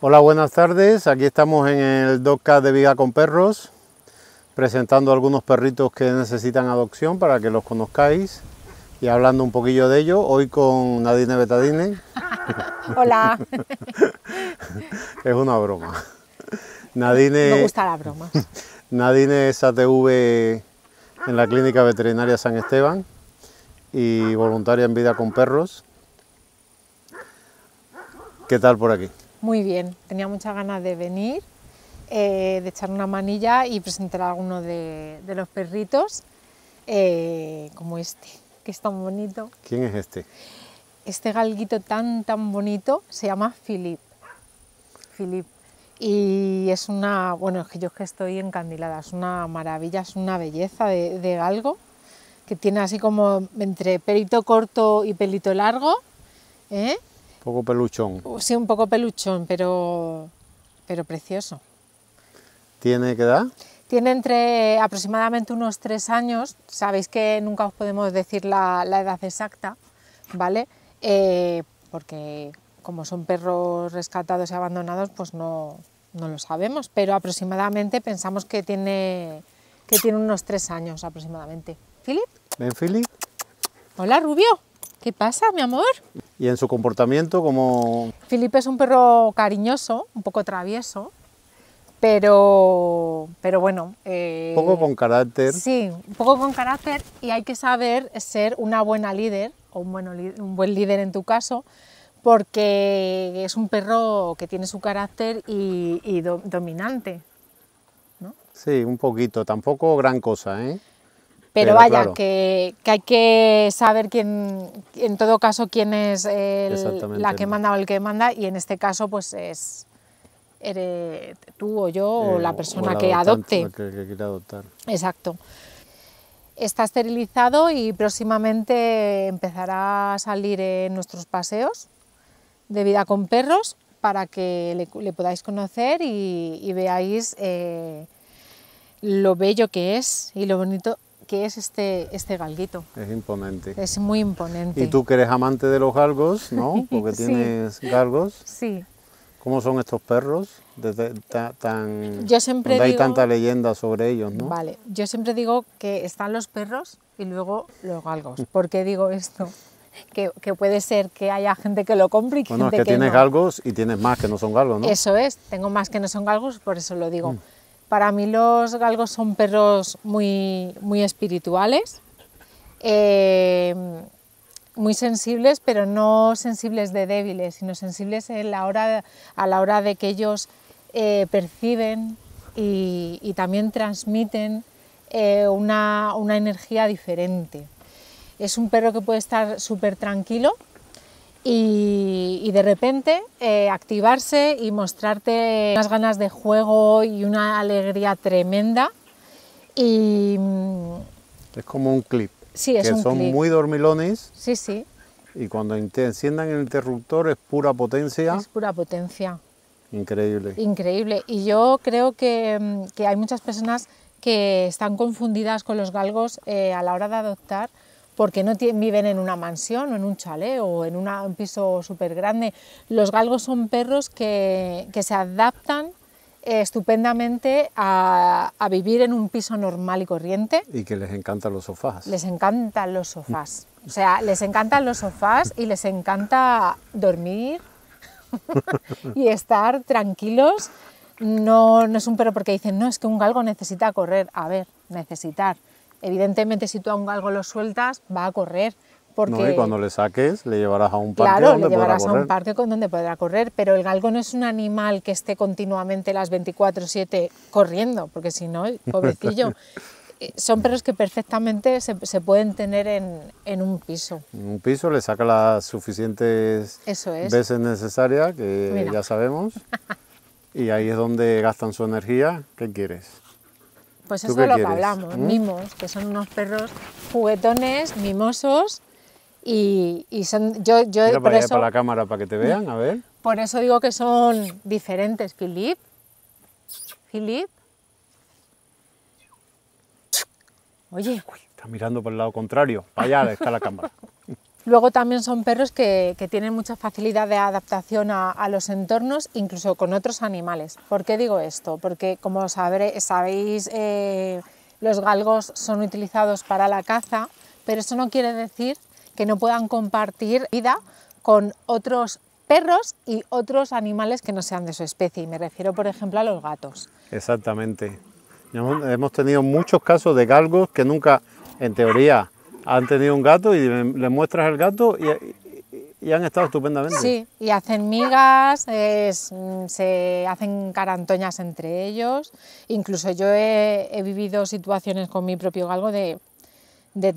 Hola, buenas tardes. Aquí estamos en el DOCA de Vida con Perros, presentando algunos perritos que necesitan adopción para que los conozcáis y hablando un poquillo de ello. Hoy con Nadine Betadine. Hola. es una broma. Nadine. Me gusta la broma. Nadine es ATV en la Clínica Veterinaria San Esteban y voluntaria en Vida con Perros. ¿Qué tal por aquí? Muy bien, tenía muchas ganas de venir, eh, de echar una manilla y presentar a alguno de, los perritos, eh, como este, que es tan bonito. ¿Quién es este? Este galguito tan, tan bonito se llama Philip. Philip. Y es una, bueno, es que yo que estoy encandilada, es una maravilla, es una belleza de, de galgo que tiene así como entre pelito corto y pelito largo, ¿eh? poco peluchón. Uh, sí, un poco peluchón, pero, pero precioso. ¿Tiene qué edad? Tiene entre aproximadamente unos tres años. Sabéis que nunca os podemos decir la, edad exacta, ¿vale? Eh, porque como son perros rescatados y abandonados, pues no, lo sabemos, pero aproximadamente pensamos que tiene, que tiene unos tres años aproximadamente. ¿Philip? Ven, Philip. Hola, Rubio. ¿Qué pasa, mi amor? ¿Y en su comportamiento como...? Felipe es un perro cariñoso, un poco travieso, pero, pero bueno... un eh, poco con carácter. Sí, un poco con carácter y hay que saber ser una buena líder, o un, bueno, un buen líder en tu caso, porque es un perro que tiene su carácter y, dominante. ¿no? Sí, un poquito, tampoco gran cosa, ¿eh? Pero, vaya, que, hay que saber quién, en todo caso, quién es la que manda o el que manda, y en este caso, pues es eres tú o yo o eh, la persona que adopte. Que, que adoptar. Exacto. Está esterilizado y próximamente empezará a salir en nuestros paseos de vida con perros para que le, podáis conocer y, veáis eh, lo bello que es y lo bonito que es este, este galguito. Es imponente. Es muy imponente. Y tú que eres amante de los galgos, ¿no? Porque tienes galgos. Sí. ¿Cómo son estos perros? Desde, tan, yo siempre digo, hay tanta leyenda sobre ellos, ¿no? Vale, yo siempre digo que están los perros y luego los galgos. ¿Por qué digo esto? Que, que, puede ser que haya gente que lo compre y que bueno, es que, tienes galgos y tienes más que no son galgos, ¿no? Eso es, tengo más que no son galgos, por eso lo digo. Mm. Para mí los galgos son perros muy, espirituales, em, muy sensibles, pero no sensibles de débiles, sino sensibles la hora, a la hora de que ellos eh, perciben y, también transmiten eh, una, una energía diferente. Es un perro que puede estar súper tranquilo, y, de repente eh, activarse y mostrarte unas ganas de juego y una alegría tremenda. Mm, es como un clip. Sí, es que son muy dormilones. Sí, sí. Y cuando enciendan el interruptor es pura potencia. Es pura potencia. Increíble. Increíble. Y yo creo que, mm, hay muchas personas que están confundidas con los galgos eh, a la hora de adoptar porque no viven en una mansión o en un chalet o en un piso súper grande. Los galgos son perros que, se adaptan eh, estupendamente a, a, vivir en un piso normal y corriente. Y que les encantan los sofás. Les encantan los sofás. O sea, les encantan los sofás y les encanta dormir y estar tranquilos. No, no es un perro porque dicen, no, es que un galgo necesita correr. A ver, necesitar. Evidentemente, si tú a un galgo lo sueltas, va a correr. Porque, y cuando le saques, le llevarás a un parque donde le llevarás podrá correr. a un parque con donde podrá correr, pero el galgo no es un animal que esté continuamente las 24-7 corriendo, porque si no, pobrecillo. Eh, son perros que perfectamente se, pueden tener en, un piso. un piso le saca las suficientes Eso veces necesarias, que ya sabemos. y ahí es donde gastan su energía. ¿Qué quieres? Pues eso es lo que hablamos, ¿Mm? mimos, que son unos perros juguetones, mimosos y, son. Yo, yo Mira para, eso, para la cámara para que te vean, a ver. Por eso digo que son diferentes, Filip, Filip, Oye. está mirando por el lado contrario. Para allá está la cámara. Luego también son perros que, tienen mucha facilidad de adaptación a, los entornos, incluso con otros animales. ¿Por qué digo esto? Porque como sabéis, eh, los galgos son utilizados para la caza, pero eso no quiere decir que no puedan compartir vida con otros perros y otros animales que no sean de su especie. Y me refiero, por ejemplo, a los gatos. Exactamente. Hemos tenido muchos casos de galgos que nunca, en teoría, han tenido un gato y le muestras el gato y, han estado estupendamente. Sí, y hacen migas, mm, se hacen carantoñas entre ellos. Incluso yo he, vivido situaciones con mi propio galgo de,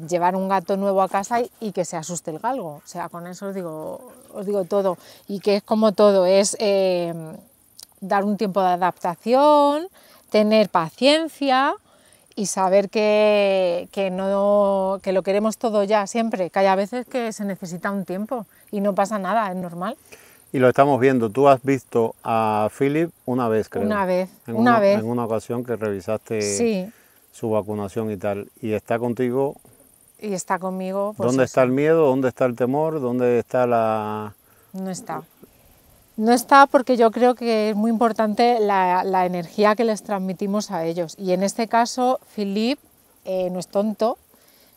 llevar un gato nuevo a casa y, que se asuste el galgo. O sea, con eso os digo, os digo todo. Y que es como todo, es eh, dar un tiempo de adaptación, tener paciencia y saber que, no, que lo queremos todo ya siempre, que hay a veces que se necesita un tiempo y no pasa nada, es normal. Y lo estamos viendo, tú has visto a Philip una vez, creo. Una vez, en una, vez. En una ocasión que revisaste su vacunación y tal, y está contigo. Y está conmigo. Pues ¿Dónde está el miedo? ¿Dónde está el temor? ¿Dónde está la...? No está. No está porque yo creo que es muy importante la, energía que les transmitimos a ellos. Y en este caso, Philip eh, no es tonto,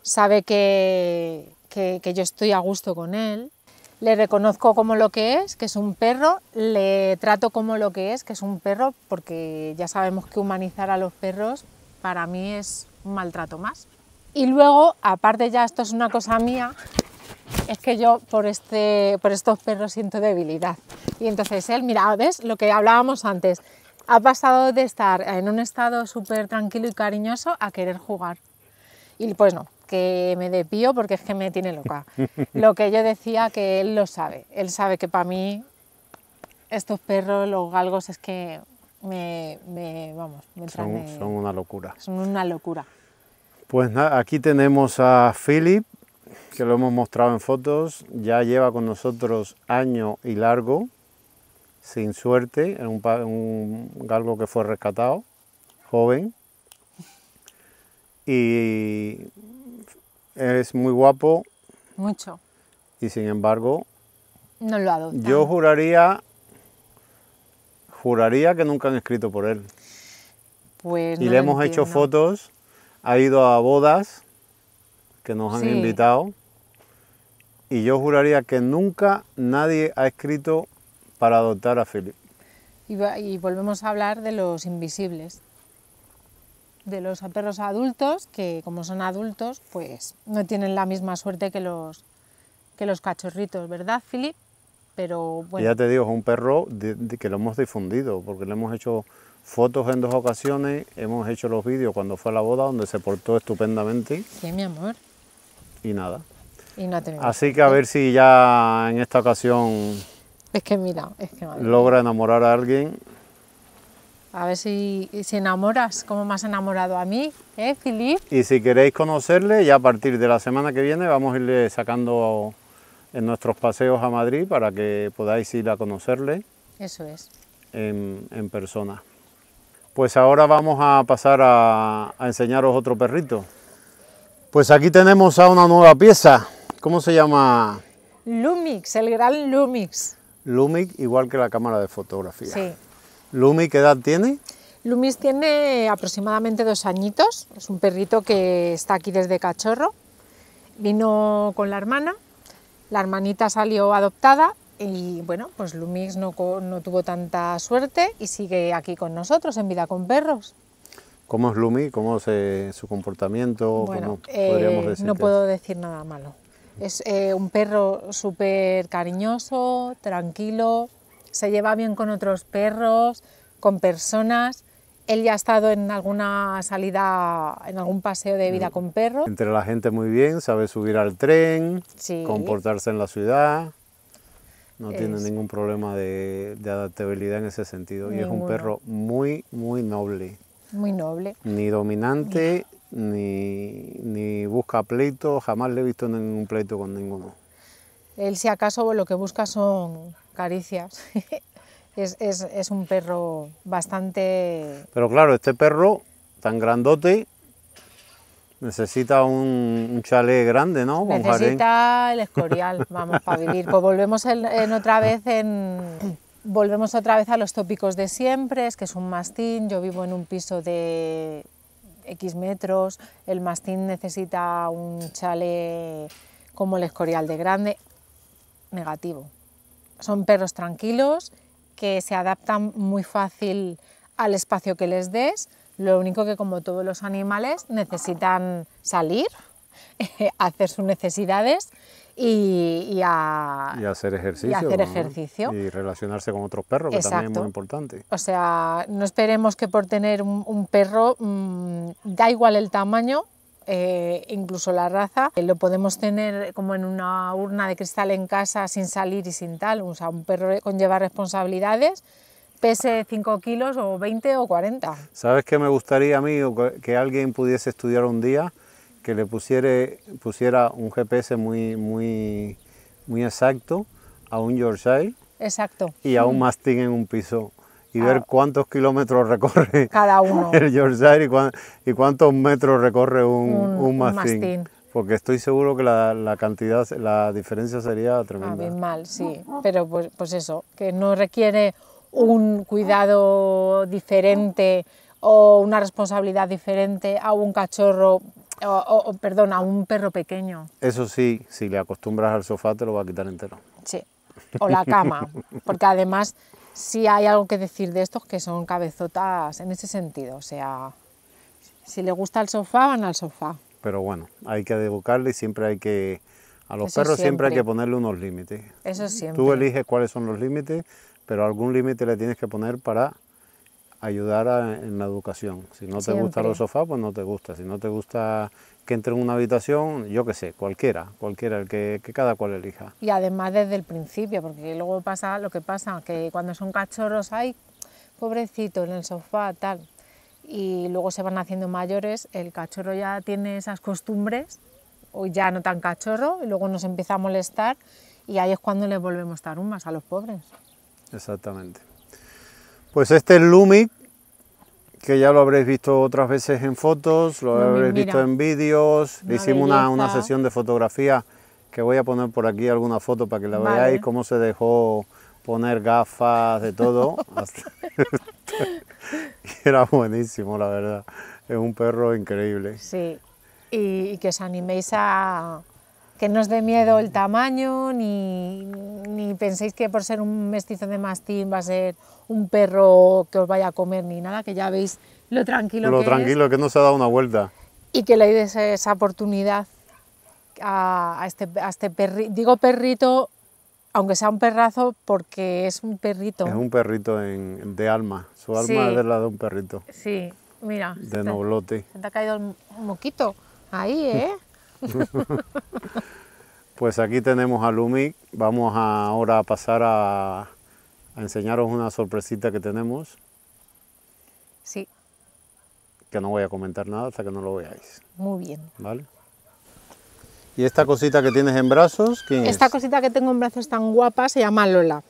sabe que, que yo estoy a gusto con él, le reconozco como lo que es, que es un perro, le trato como lo que es, que es un perro, porque ya sabemos que humanizar a los perros para mí es un maltrato más. Y luego, aparte ya esto es una cosa mía, es que yo por, este, por estos perros siento debilidad. Y entonces él, mira, ¿ves lo que hablábamos antes? Ha pasado de estar en un estado súper tranquilo y cariñoso a querer jugar. Y pues no, que me depío porque es que me tiene loca. Lo que yo decía que él lo sabe. Él sabe que para mí estos perros, los galgos, es que me, vamos, me son, son una locura. Son una locura. Pues aquí tenemos a Philip que lo hemos mostrado en fotos, ya lleva con nosotros año y largo, sin suerte, en un, un galgo que fue rescatado, joven. Y es muy guapo. Mucho. Y sin embargo... No lo Yo juraría, juraría que nunca han escrito por él. Pues y le hemos hecho fotos, ha ido a bodas que nos han invitado y yo juraría que nunca nadie ha escrito para adoptar a Philip. Y, volvemos a hablar de los invisibles, de los perros adultos que como son adultos pues no tienen la misma suerte que los, cachorritos, ¿verdad Philip? Pero bueno. Ya te digo, es un perro que lo hemos difundido porque le hemos hecho fotos en dos ocasiones, hemos hecho los vídeos cuando fue a la boda donde se portó estupendamente. Sí, mi amor. Y nada. Así que a ver si ya en esta ocasión... Es que Logra enamorar a alguien. A ver si, si enamoras, como me has enamorado a mí, ¿eh, Filip? Y si queréis conocerle, ya a partir de la semana que viene vamos a irle sacando en nuestros paseos a Madrid para que podáis ir a conocerle. Eso es. En, persona. Pues ahora vamos a pasar a enseñaros otro perrito. Pues aquí tenemos a una nueva pieza. ¿Cómo se llama? Lumix, el gran Lumix. Lumix, igual que la cámara de fotografía. Sí. ¿Lumix qué edad tiene? Lumix tiene aproximadamente dos añitos. Es un perrito que está aquí desde cachorro. Vino con la hermana. La hermanita salió adoptada y bueno, pues Lumix no, tuvo tanta suerte y sigue aquí con nosotros en Vida con Perros. ¿Cómo es Lumix? ¿Cómo es su comportamiento? Eh, no puedo decir nada malo. Es eh, un perro súper cariñoso, tranquilo, se lleva bien con otros perros, con personas. Él ya ha estado en alguna salida, en algún paseo de vida mm. con perros. Entre la gente muy bien, sabe subir al tren, comportarse en la ciudad. No tiene ningún problema de, adaptabilidad en ese sentido. Y es un perro muy, muy noble. Muy noble. Ni dominante, ni, busca pleito, jamás le he visto ningún pleito con ninguno. Él si acaso lo que busca son caricias. es, un perro bastante... Pero claro, este perro tan grandote Necesita un, un, chalet grande, ¿no? Necesita el escorial, vamos, para vivir. Pues volvemos otra vez en, Volvemos otra vez a los tópicos de siempre, es que es un mastín, yo vivo en un piso de X metros, el mastín necesita un chale como el escorial de grande, negativo. Son perros tranquilos que se adaptan muy fácil al espacio que les des, lo único que como todos los animales necesitan salir, hacer sus necesidades y, a, hacer ejercicio. Y ejercicio. Y relacionarse con otros perros, que también es muy importante. O sea, no esperemos que por tener un, perro, mm, da igual el tamaño, eh, incluso la raza, eh, lo podemos tener como en una urna de cristal en casa sin salir y sin tal. O sea, un perro conlleva responsabilidades, pese 5 kilos o 20 o 40. ¿Sabes qué me gustaría a mí que alguien pudiese estudiar un día? que le pusiere, pusiera un GPS muy, muy, muy exacto a un Yorkshire. Exacto. Y a un mastín mm. en un piso y ah. ver cuántos kilómetros recorre cada uno el Yorkshire y, cuántos metros recorre un, un, mastín. Porque estoy seguro que la, cantidad, la diferencia sería tremenda. mal, sí. Pero pues, pues eso, que no requiere un cuidado diferente o una responsabilidad diferente a un cachorro o, perdón, a un perro pequeño. Eso sí, si le acostumbras al sofá te lo va a quitar entero. Sí, o la cama, porque además sí hay algo que decir de estos que son cabezotas en ese sentido, o sea, si le gusta el sofá, van al sofá. Pero bueno, hay que educarle y siempre hay que... A los perros siempre hay que ponerle unos límites. Eso siempre. Tú eliges cuáles son los límites, pero algún límite le tienes que poner para ayudar en la educación. Si no te gusta los sofá, pues no te gusta. Si no te gusta que entre en una habitación, yo qué sé, cualquiera, cualquiera, el que, cada cual elija. Y además desde el principio, porque luego pasa lo que pasa, que cuando son cachorros, hay pobrecito, en el sofá, tal, y luego se van haciendo mayores, el cachorro ya tiene esas costumbres, o ya no tan cachorro, y luego nos empieza a molestar, y ahí es cuando le volvemos tarumbas a los pobres. Exactamente. Pues este es Lumic, que ya lo habréis visto otras veces en fotos, lo habréis visto en vídeos, hicimos una, sesión de fotografía que voy a poner por aquí alguna foto para que la veáis, cómo se dejó poner gafas, de todo. era buenísimo, la verdad. Es un perro increíble. Sí, y que os animéis a, que no os dé miedo el tamaño, ni, ni, penséis que por ser un mestizo de mastín va a ser un perro que os vaya a comer ni nada, que ya veis lo tranquilo lo tranquilo que no se ha dado una vuelta. Y que le deis esa oportunidad a, a este, a este perrito, digo perrito, aunque sea un perrazo, porque es un perrito. Es un perrito de alma, su alma es de la de un perrito. Sí, mira. De se se te ha caído un moquito ahí, ¿eh? pues aquí tenemos a Lumic. Vamos ahora a pasar a, enseñaros una sorpresita que tenemos. Sí. Que no voy a comentar nada hasta que no lo veáis. Muy bien. ¿Vale? ¿Y esta cosita que tienes en brazos? ¿quién esta cosita que tengo en brazos tan guapa se llama Lola.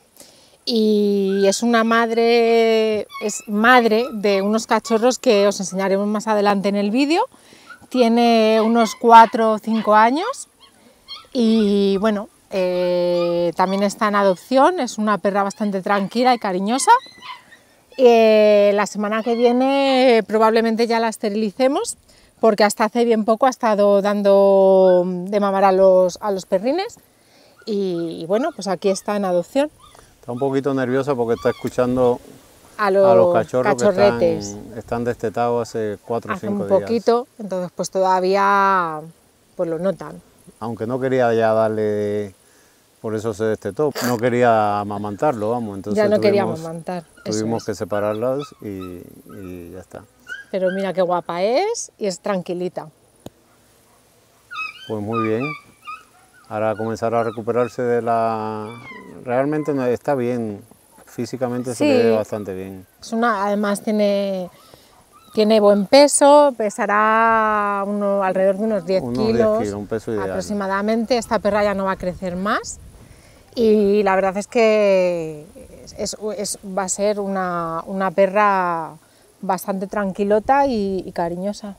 Y es una madre, es madre de unos cachorros que os enseñaremos más adelante en el vídeo tiene unos 4 o 5 años y bueno, eh, también está en adopción, es una perra bastante tranquila y cariñosa. Eh, la semana que viene probablemente ya la esterilicemos porque hasta hace bien poco ha estado dando de mamar a los, a los perrines y bueno, pues aquí está en adopción. Está un poquito nerviosa porque está escuchando a los, cachorros cachorretes. están, destetados hace 4 o 5 días. un poquito, entonces pues todavía pues lo notan. Aunque no quería ya darle, por eso se destetó, no quería amamantarlo, vamos. Entonces ya no tuvimos, quería amamantar. Tuvimos que separarlos y, y ya está. Pero mira qué guapa es y es tranquilita. Pues muy bien, ahora comenzará a recuperarse de la... Realmente está bien, físicamente se ve bastante bien. Es una, además tiene, tiene buen peso, pesará uno, alrededor de unos 10 kilos. un peso Aproximadamente esta perra ya no va a crecer más y la verdad es que es, va a ser una, una perra bastante tranquilota y, y, cariñosa.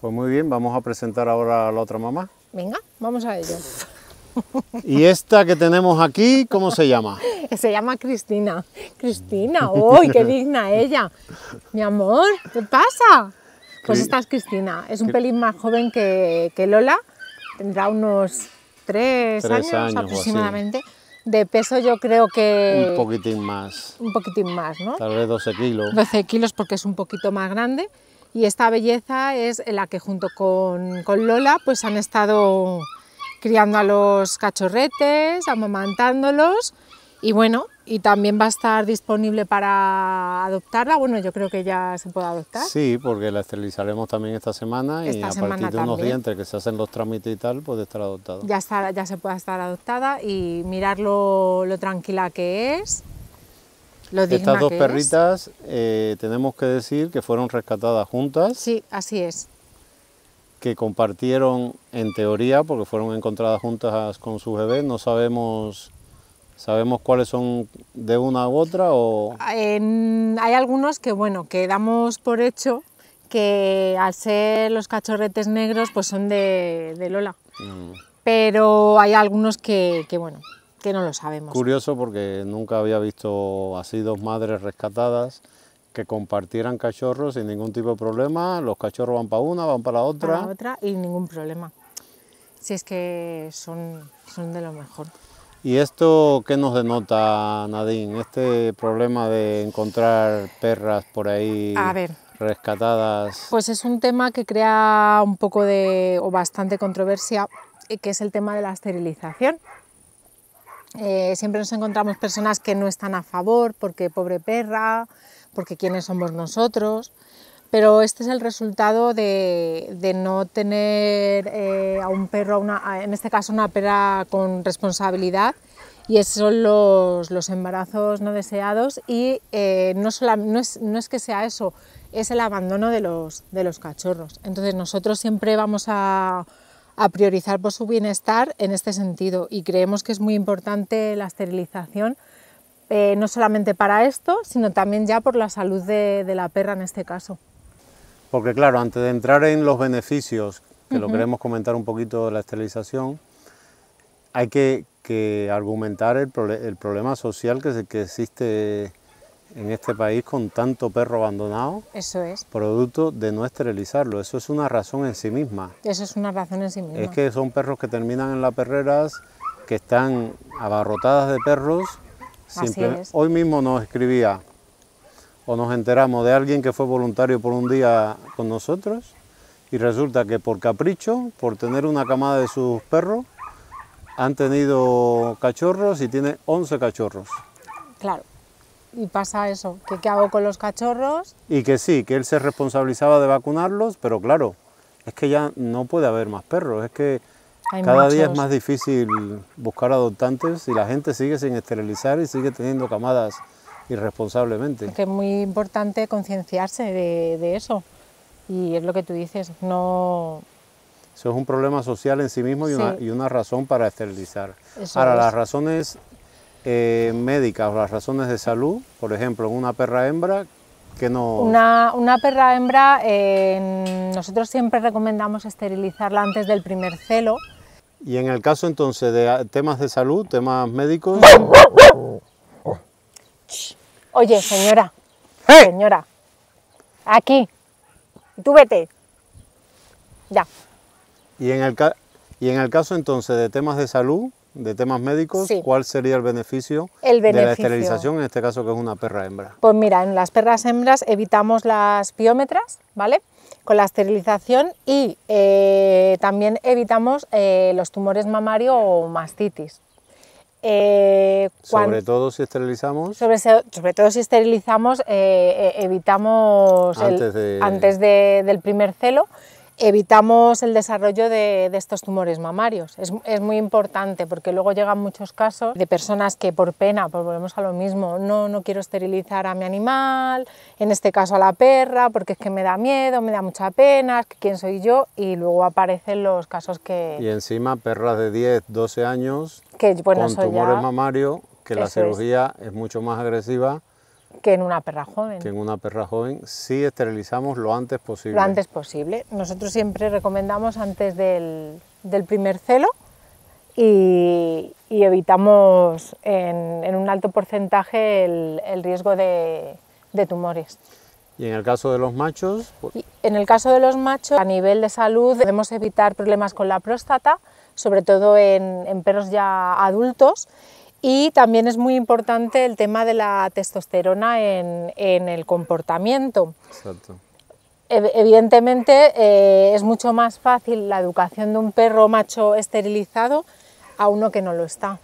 Pues muy bien, vamos a presentar ahora a la otra mamá. Venga, vamos a ello. Y esta que tenemos aquí, ¿cómo se llama? Se llama Cristina. Cristina, uy, qué digna ella. Mi amor, ¿qué pasa? Pues esta es Cristina, es un pelín más joven que, Lola, tendrá unos tres, años, aproximadamente. De peso yo creo que... Un poquitín más. Un poquitín más, ¿no? Tal vez 12 kilos. 12 kilos porque es un poquito más grande. Y esta belleza es la que junto con, con Lola pues han estado criando a los cachorretes, amamantándolos y bueno, y también va a estar disponible para adoptarla. Bueno, yo creo que ya se puede adoptar. Sí, porque la esterilizaremos también esta semana y a partir de unos días entre que se hacen los trámites y tal, puede estar adoptada. Ya, ya se puede estar adoptada y mirar lo, tranquila que es. Estas dos perritas eh, tenemos que decir que fueron rescatadas juntas. Sí, así es que compartieron en teoría, porque fueron encontradas juntas con su bebé No sabemos ¿Sabemos cuáles son de una u otra? O... hay algunos que, bueno, que damos por hecho que al ser los cachorretes negros, pues son de, Lola. Mm. Pero hay algunos que, que, bueno, que no lo sabemos. Curioso porque nunca había visto así dos madres rescatadas que compartieran cachorros sin ningún tipo de problema. Los cachorros van para una, van para la otra. Para la otra y ningún problema. Si es que son, son de lo mejor. ¿Y esto qué nos denota, Nadine? Este problema de encontrar perras por ahí A ver, rescatadas. Pues es un tema que crea un poco de, o bastante controversia, eh, que es el tema de la esterilización. Eh, siempre nos encontramos personas que no están a favor porque pobre perra, porque quiénes somos nosotros, pero este es el resultado de, no tener eh, a un perro, en este caso una perra con responsabilidad, y esos son los, embarazos no deseados y eh, no, es, que sea eso, es el abandono de los, cachorros. Entonces nosotros siempre vamos a, a priorizar por su bienestar en este sentido y creemos que es muy importante la esterilización eh, no solamente para esto, sino también ya por la salud de, la perra en este caso. Porque claro, antes de entrar en los beneficios, que lo queremos comentar un poquito de la esterilización, hay que, argumentar el, problema social que, que existe en este país con tanto perro abandonado. Eso es. Producto de no esterilizarlo. Eso es una razón en sí misma. Eso es una razón en sí misma. Es que son perros que terminan en las perreras, que están abarrotadas de perros Hoy mismo nos escribía o nos enteramos de alguien que fue voluntario por un día con nosotros y resulta que por capricho, por tener una camada de sus perros, han tenido cachorros y tiene 11 cachorros. Claro. Y pasa eso, que qué hago con los cachorros. Y que sí, que él se responsabilizaba de vacunarlos, pero claro, es que ya no puede haber más perros, es que cada día es más difícil buscar adoptantes y la gente sigue sin esterilizar y sigue teniendo camadas irresponsablemente. Es que es muy importante concienciarse de, eso y es lo que tú dices, no... Eso es un problema social en sí mismo y, Una, y una, razón para esterilizar. Para Ahora, las razones eh, médicas o las razones de salud, por ejemplo, una perra hembra, que no... Una, una perra hembra, eh, nosotros siempre recomendamos esterilizarla antes del primer celo, y en el caso entonces de ah, temas de salud, temas médicos... Oye, señora, señora, aquí, tú vete, ya. Y en el, y en el caso entonces de temas de salud, de temas médicos, ¿cuál sería el beneficio, el de la esterilización, en este caso que es una perra hembra? Pues mira, en las perras hembras evitamos las piómetras, ¿vale? con la esterilización y eh, también evitamos eh, los tumores mamarios o mastitis. Eh, sobre todo si esterilizamos. Sobre, todo si esterilizamos, evitamos antes, del primer celo evitamos el desarrollo de, estos tumores mamarios. Es, muy importante porque luego llegan muchos casos de personas que por pena, pues volvemos a lo mismo, no, no quiero esterilizar a mi animal, en este caso a la perra, porque es que me da miedo, me da mucha pena, que quién soy yo, y luego aparecen los casos que... Y encima perras de 10, 12 años con tumores mamarios, que la cirugía es mucho más agresiva que en una perra joven. Que en una perra joven sí esterilizamos lo antes posible. Lo antes posible. Nosotros siempre recomendamos antes del, primer celo y, evitamos en, un alto porcentaje el, riesgo de, tumores. ¿Y en el caso de los machos? Pues en el caso de los machos, a nivel de salud, debemos evitar problemas con la próstata, sobre todo en, en perros ya adultos, y también es muy importante el tema de la testosterona en, el comportamiento. Exacto. Evidentemente eh, es mucho más fácil la educación de un perro macho esterilizado a uno que no lo está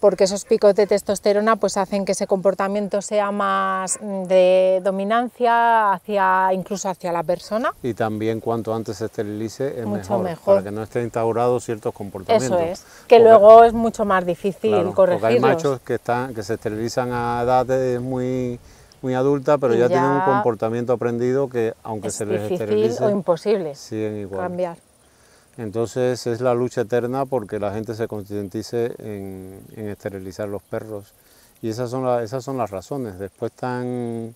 porque esos picos de testosterona pues hacen que ese comportamiento sea más mm, de dominancia hacia incluso hacia la persona. Y también cuanto antes se esterilice es mucho mejor, para que no esté instaurado ciertos comportamientos. Eso es, que luego es mucho más difícil claro, hay machos que están que se esterilizan a edades muy muy adulta, pero ya, tienen un comportamiento aprendido que aunque se les difícil o imposible siguen Cambiar. Entonces es la lucha eterna porque la gente se conscientice en, esterilizar los perros. Y esas son, las razones. Después están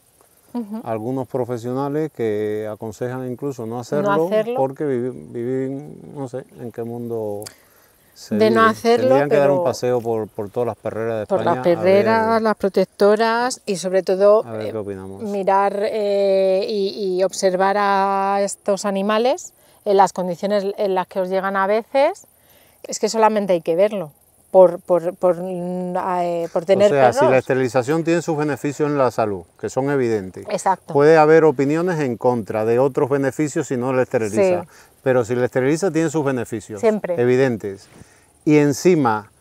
algunos profesionales que aconsejan incluso no hacerlo, porque viven, no sé, en qué mundo... Se, de no hacerlo. Tendrían que dar un paseo por, todas las perreras de por España. Por las perreras, las protectoras y sobre todo eh, mirar eh, y observar a estos animales en las condiciones en las que os llegan a veces, es que solamente hay que verlo. Por, por, por, eh, tener o sea, si la esterilización tiene sus beneficios en la salud, que son evidentes. Exacto. Puede haber opiniones en contra de otros beneficios si no la esteriliza. Pero si la esteriliza tiene sus beneficios. Siempre. Evidentes. Y encima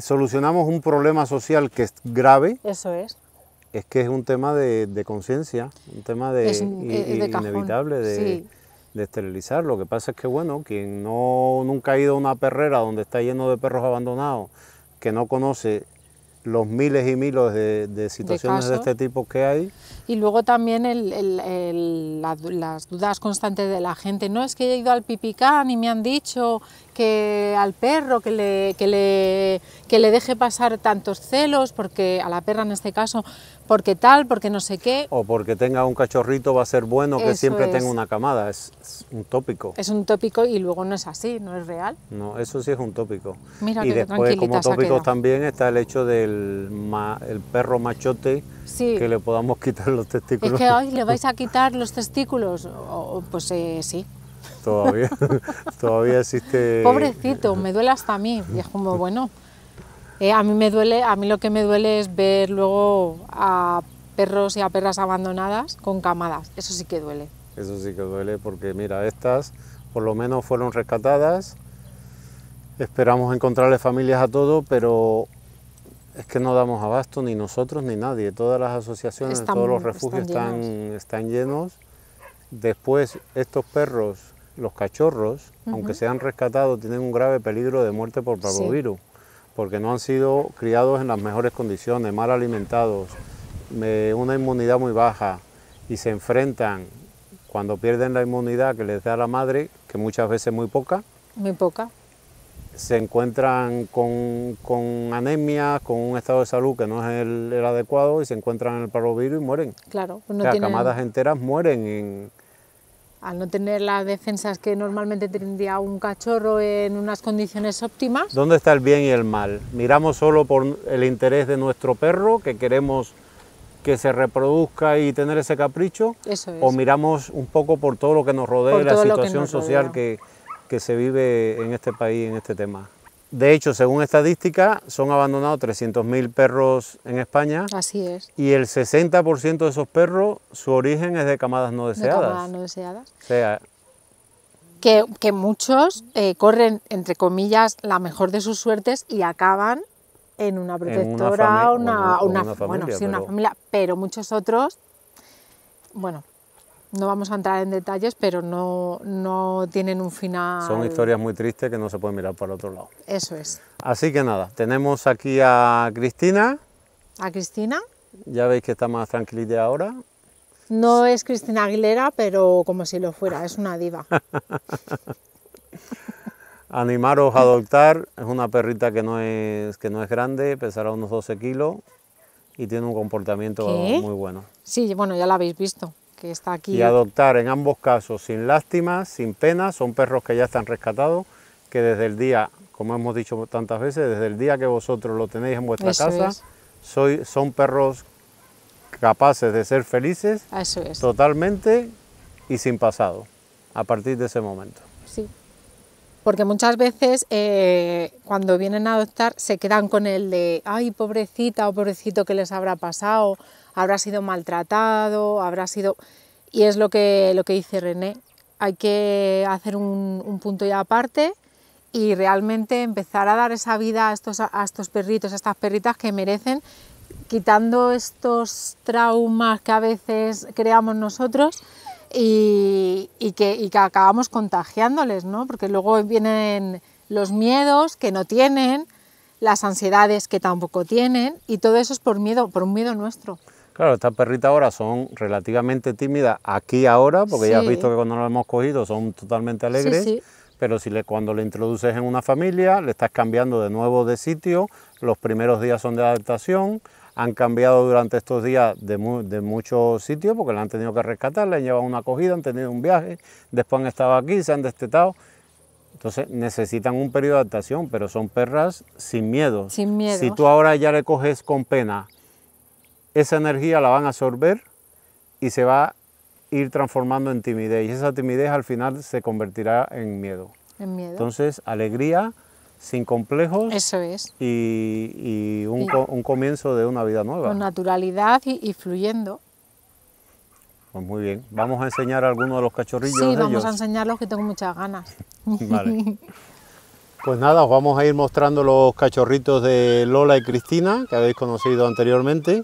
solucionamos un problema social que es grave. Eso es. Es que es un tema de, conciencia, un tema de, eh, inevitable, de esterilizar. Lo que pasa es que, bueno, quien no, nunca ha ido a una perrera donde está lleno de perros abandonados, que no conoce los miles y miles de, situaciones de, este tipo que hay. Y luego también el, las dudas constantes de la gente, no es que he ido al Pipicán y me han dicho que al perro que le, que le, que le deje pasar tantos celos, porque a la perra en este caso, porque tal, porque no sé qué. O porque tenga un cachorrito va a ser bueno que siempre tenga una camada, es, un tópico. Es un tópico y luego no es así, no es real. No, eso sí es un tópico. Mira y después como tópicos también está el hecho del el perro machote que le podamos quitar los testículos. Es que hoy le vais a quitar los testículos, pues eh, sí todavía, todavía existe... Eh, Pobrecito, me duele hasta a mí. Y es como, bueno, eh, a mí me duele, a mí lo que me duele es ver luego a perros y a perras abandonadas con camadas. Eso sí que duele. Eso sí que duele porque mira, estas por lo menos fueron rescatadas. Esperamos encontrarles familias a todo, pero es que no damos abasto ni nosotros ni nadie. Todas las asociaciones, todos los refugios Están, están llenos. Después estos perros los cachorros, aunque se aunque sean rescatados, tienen un grave peligro de muerte por parvovirus, porque no han sido criados en las mejores condiciones, mal alimentados, una inmunidad muy baja, y se enfrentan cuando pierden la inmunidad que les da la madre, que muchas veces muy poca. Muy poca. Se encuentran con, con anemia, con un estado de salud que no es el, adecuado y se encuentran en el parvovirus y mueren. Claro, pues o sea, camadas enteras mueren en, al no tener las defensas que normalmente tendría un cachorro en unas condiciones óptimas. ¿Dónde está el bien y el mal? Miramos solo por el interés de nuestro perro, que queremos que se reproduzca y tener ese capricho, o miramos un poco por todo lo que nos rodea y la situación social que se vive en este país, en este tema. De hecho, según estadística, son abandonados 300.000 perros en España. Así es. Y el 60% de esos perros, su origen es de camadas no deseadas. camadas no deseadas. O sea, que, muchos eh, corren, entre comillas, la mejor de sus suertes y acaban en una protectora, o una, bueno, una familia, pero muchos otros, bueno, no vamos a entrar en detalles, pero no, no tienen un final. Son historias muy tristes que no se pueden mirar para otro lado. Eso es. Así que nada, tenemos aquí a Cristina. A Cristina. Ya veis que está más tranquilita ahora. No es Cristina Aguilera, pero como si lo fuera, es una diva. Animaros a adoptar, es una perrita que no es, que no es grande, pesará unos 12 kilos y tiene un comportamiento muy bueno. Sí, bueno, ya la habéis visto. Y adoptar en ambos casos, sin lástima sin pena, son perros que ya están rescatados, que desde el día, como hemos dicho tantas veces, desde el día que vosotros lo tenéis en vuestra casa, son perros capaces de ser felices totalmente y sin pasado, a partir de ese momento porque muchas veces eh, cuando vienen a adoptar se quedan con el de, ay, pobrecita o pobrecito, que les habrá pasado? ¿Habrá sido maltratado? ¿Habrá sido...? Y es lo que, lo que dice René, hay que hacer un, punto ya aparte y realmente empezar a dar esa vida a estos perritos, a estas perritas que merecen, quitando estos traumas que a veces creamos nosotros y, que, acabamos contagiándoles, ¿no? Porque luego vienen los miedos que no tienen, las ansiedades que tampoco tienen y todo eso es por miedo, por un miedo nuestro. Claro, estas perritas ahora son relativamente tímidas aquí ahora, porque ya has visto que cuando las hemos cogido son totalmente alegres. Pero si cuando le introduces en una familia, le estás cambiando de nuevo de sitio, los primeros días son de adaptación, han cambiado durante estos días de, muchos sitios porque la han tenido que rescatar, le han llevado una acogida, han tenido un viaje, después han estado aquí, se han destetado. Entonces necesitan un periodo de adaptación, pero son perras sin miedo. Sin miedo. Si tú ahora ya le coges con pena, esa energía la van a absorber y se va a ir transformando en timidez. Y esa timidez al final se convertirá en miedo. En miedo. Entonces, alegría, sin complejos. Eso es. Y, un, comienzo de una vida nueva. Con naturalidad y, fluyendo. Pues muy bien. Vamos a enseñar algunos de los cachorrillos. Sí, vamos a enseñarlos que tengo muchas ganas. Pues nada, os vamos a ir mostrando los cachorritos de Lola y Cristina, que habéis conocido anteriormente.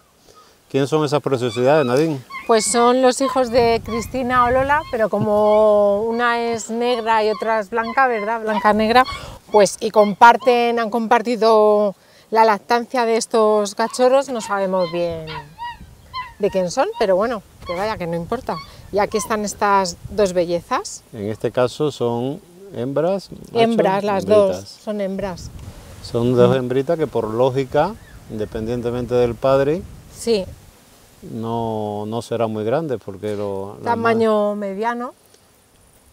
¿Quiénes son esas preciosidades, Nadine? Pues son los hijos de Cristina o Lola, pero como una es negra y otra es blanca, ¿verdad? Blanca-negra, pues y comparten, han compartido la lactancia de estos cachorros, no sabemos bien de quién son, pero bueno, que vaya, que no importa. Y aquí están estas dos bellezas. En este caso son hembras. hembras, las dos, son hembras. Son dos mm. hembritas que por lógica, independientemente del padre, sí. no, no muy grande, porque... Lo, Tamaño mediano.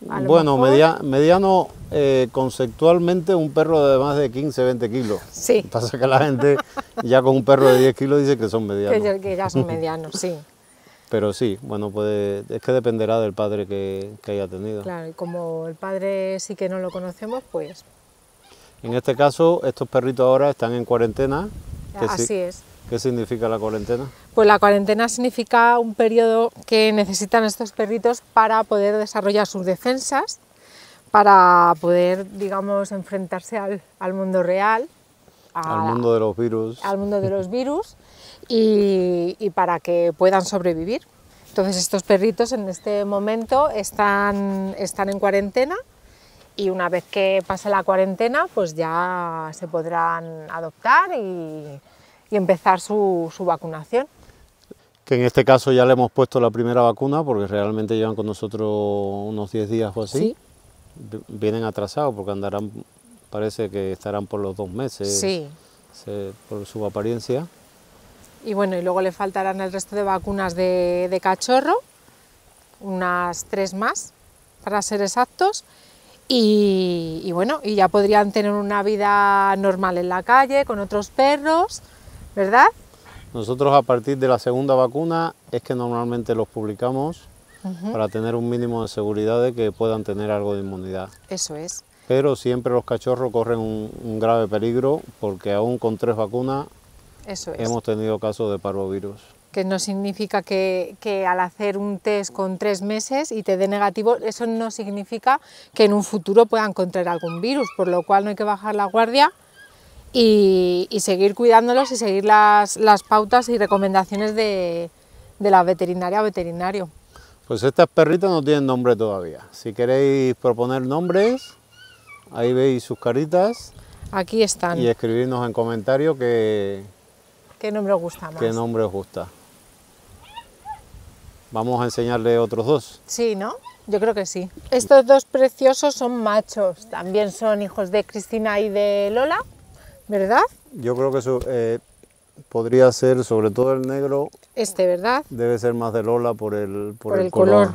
Bueno, mediano eh, conceptualmente un perro de más de 15, 20 kilos. Sí. Pasa que la gente ya con un perro de 10 kilos dice que son medianos. Que, ya son medianos, sí. Pero sí, bueno, pues es que dependerá del padre que, haya tenido. Claro, como el padre sí que no lo conocemos, pues... En este caso, estos perritos ahora están en cuarentena. Así es. ¿Qué significa la cuarentena? Pues la cuarentena significa un periodo que necesitan estos perritos para poder desarrollar sus defensas, para poder, digamos, enfrentarse al, mundo real. al mundo de los virus. Al mundo de los virus y, para que puedan sobrevivir. Entonces estos perritos en este momento están, están en cuarentena y una vez que pase la cuarentena pues ya se podrán adoptar y y empezar su, vacunación que en este caso ya le hemos puesto la primera vacuna porque realmente llevan con nosotros unos 10 días o así. Vienen atrasados porque andarán, parece que estarán por los dos meses, por su apariencia. Y bueno, y luego le faltarán el resto de vacunas de, cachorro, unas tres más para ser exactos. y bueno, y ya podrían tener una vida normal en la calle con otros perros. ¿verdad? Nosotros a partir de la segunda vacuna es que normalmente los publicamos para tener un mínimo de seguridad de que puedan tener algo de inmunidad. Eso es. Pero siempre los cachorros corren un, grave peligro porque aún con tres vacunas hemos tenido casos de parvovirus. Que no significa que, al hacer un test con tres meses y te dé negativo, eso no significa que en un futuro puedan encontrar algún virus, por lo cual no hay que bajar la guardia y, seguir cuidándolos y seguir las, pautas y recomendaciones de, la veterinaria o veterinario. Pues estas perritas no tienen nombre todavía. Si queréis proponer nombres, ahí veis sus caritas. Aquí están. Y escribirnos en comentario ¿Qué nombre os gusta más? ¿Qué nombre os gusta? Vamos a enseñarle otros dos. Sí, ¿no? Yo creo que sí. Estos dos preciosos son machos. También son hijos de Cristina y de Lola. ¿verdad? Yo creo que eso eh, podría ser, sobre todo el negro. Este, ¿verdad? Debe ser más de Lola por el, por, el, color.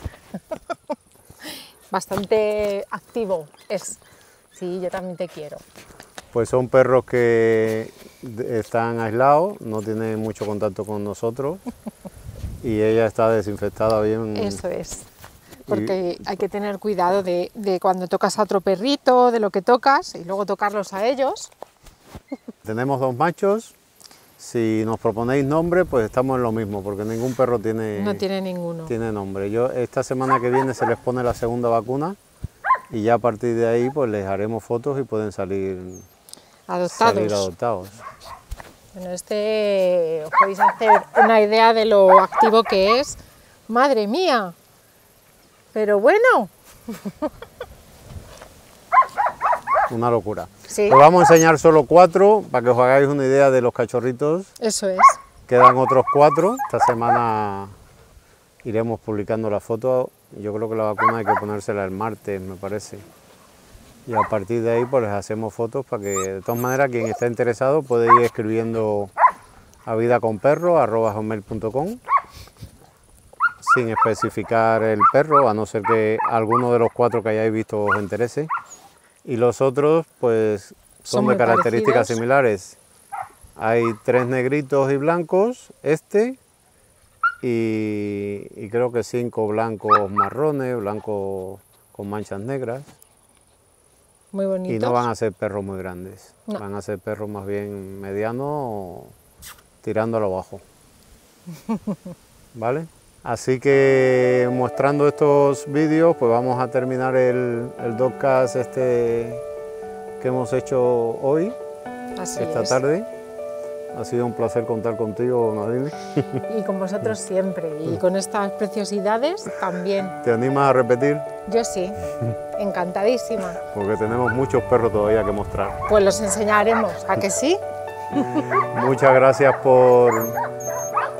Bastante activo es. Sí, yo también te quiero. Pues son perros que están aislados, no tienen mucho contacto con nosotros y ella está desinfectada bien. Eso es porque hay que tener cuidado de, cuando tocas a otro perrito, de lo que tocas, y luego tocarlos a ellos. Tenemos dos machos. Si nos proponéis nombre, pues estamos en lo mismo, porque ningún perro tiene, no tiene, ninguno. tiene nombre. Yo esta semana que viene se les pone la segunda vacuna y ya a partir de ahí pues les haremos fotos y pueden salir adoptados. Salir adoptados. Bueno, este os podéis hacer una idea de lo activo que es. Madre mía, pero bueno. Una locura. Os vamos a enseñar solo cuatro para que os hagáis una idea de los cachorritos. Eso es. Quedan otros cuatro. Esta semana iremos publicando la foto. Yo creo que la vacuna hay que ponérsela el martes, me parece. Y a partir de ahí pues les hacemos fotos para que de todas maneras quien esté interesado puede ir escribiendo a vida con sin especificar el perro, a no ser que alguno de los cuatro que hayáis visto os interese. Y los otros, pues, son, de características similares. Hay tres negritos y blancos, este, y, creo que cinco blancos marrones, blancos con manchas negras. Muy bonitos. Y no van a ser perros muy grandes, van a ser perros más bien medianos, tirando a lo bajo. ¿Vale? Así que mostrando estos vídeos, pues vamos a terminar el, el podcast este que hemos hecho hoy, esta tarde. Ha sido un placer contar contigo, Nadine. Y con vosotros siempre, y mm. con estas preciosidades también. ¿Te animas a repetir? Yo sí, encantadísima. Porque tenemos muchos perros todavía que mostrar. Pues los enseñaremos, ¿a que sí? Muchas gracias por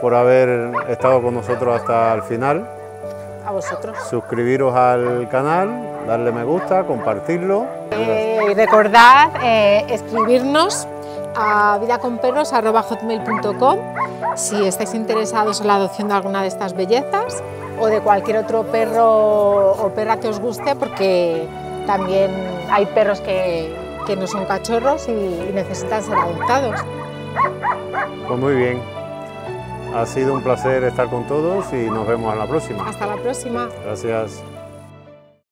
por haber estado con nosotros hasta el final. A vosotros. Suscribiros al canal, darle me gusta, compartirlo. Eh, ...y recordad eh, escribirnos a vidaconperros.com si estáis interesados en la adopción de alguna de estas bellezas o de cualquier otro perro o perra que os guste, porque también hay perros que, que no son cachorros y necesitan ser adoptados. Pues muy bien, ha sido un placer estar con todos y nos vemos a la próxima. Hasta la próxima. Gracias.